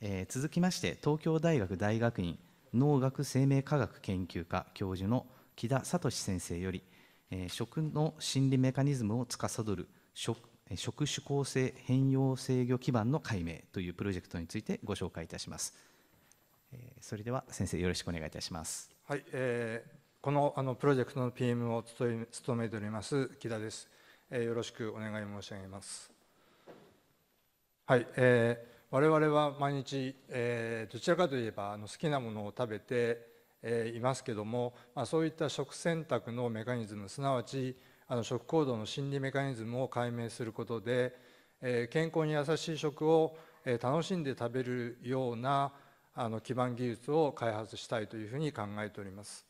えー、続きまして東京大学大学院農学生命科学研究科教授の木田聡先生より、えー、食の心理メカニズムを司る食食指構成変容制御基盤の解明というプロジェクトについてご紹介いたします。えー、それでは先生よろしくお願いいたします。はい、えー、このあのプロジェクトの PM を務めております木田です。えー、よろしくお願い申し上げます。はい、えー我々は毎日、えー、どちらかといえばあの好きなものを食べて、えー、いますけども、まあ、そういった食選択のメカニズムすなわちあの食行動の心理メカニズムを解明することで、えー、健康に優しい食を、えー、楽しんで食べるようなあの基盤技術を開発したいというふうに考えております。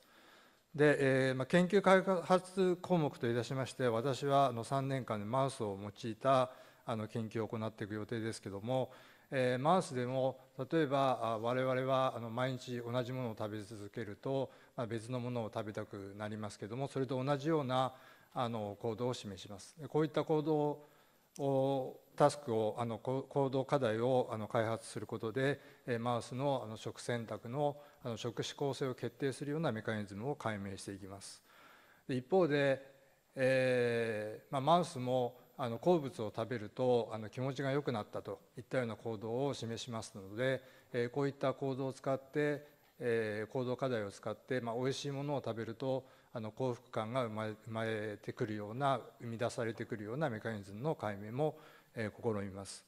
で、えーまあ、研究開発項目といたしまして私はあの3年間でマウスを用いたあの研究を行っていく予定ですけども、えー、マウスでも例えば我々はあの毎日同じものを食べ続けると、まあ、別のものを食べたくなりますけどもそれと同じようなあの行動を示します。こういった行動をタスクをあの行動課題をあの開発することでマウスのあの食選択のあの食指向性を決定するようなメカニズムを解明していきます。一方で、えーまあ、マウスもあの鉱物を食べるとあの気持ちが良くなったといったような行動を示しますので、えこういった行動を使って、え行動課題を使って、まあ、美味しいものを食べるとあの幸福感が生まれてくるような生み出されてくるようなメカニズムの解明も、え試みます。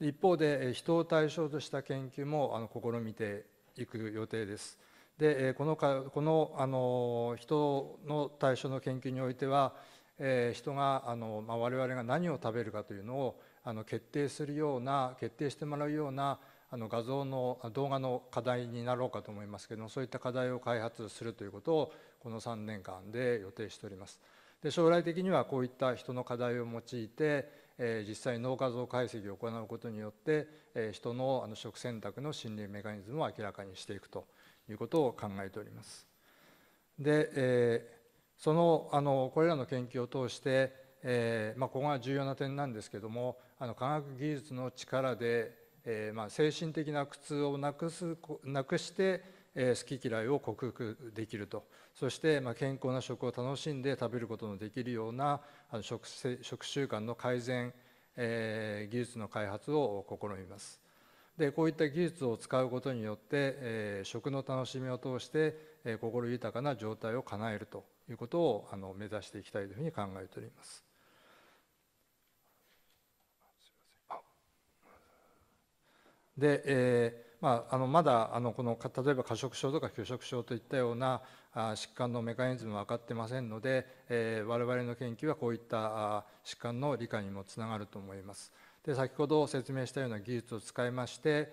一方で人を対象とした研究もあの試みていく予定です。でこのかこのあの人の対象の研究においてはえ人があの、ま我々が何を食べるかというのをあの決定するような決定してもらうようなあの画像の動画の課題になろうかと思いますけどもそういった課題を開発するということをこの3年間で予定しております。で将来的にはこういった人の課題を用いて、えー、実際に脳画像解析を行うことによって、えー、人のあの食選択の心理メカニズムを明らかにしていくということを考えております。で、えーそのあのこれらの研究を通して、えーまあ、ここが重要な点なんですけどもあの科学技術の力で、えーまあ、精神的な苦痛をなくすなくして、えー、好き嫌いを克服できるとそして、まあ、健康な食を楽しんで食べることのできるようなあの食食習慣の改善、えー、技術の開発を試みます。でこういった技術を使うことによって、えー、食の楽しみを通して、えー、心豊かな状態を叶えるということをあの目指していきたいというふうに考えております。で、えーまあ、あのまだあのこの例えば過食症とか拒食症といったようなあ疾患のメカニズムは分かってませんので、えー、我々の研究はこういったあ疾患の理解にもつながると思います。で先ほど説明したような技術を使いまして、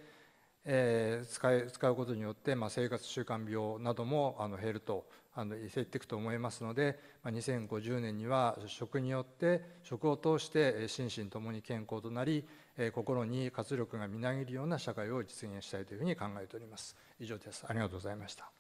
えー、使い使うことによって、まあ、生活習慣病などもあの減るとあの減っていくと思いますので、まあ、2050年には食によって食を通して心身ともに健康となり、えー、心に活力がみなぎるような社会を実現したいというふうに考えております。以上ですありがとうございました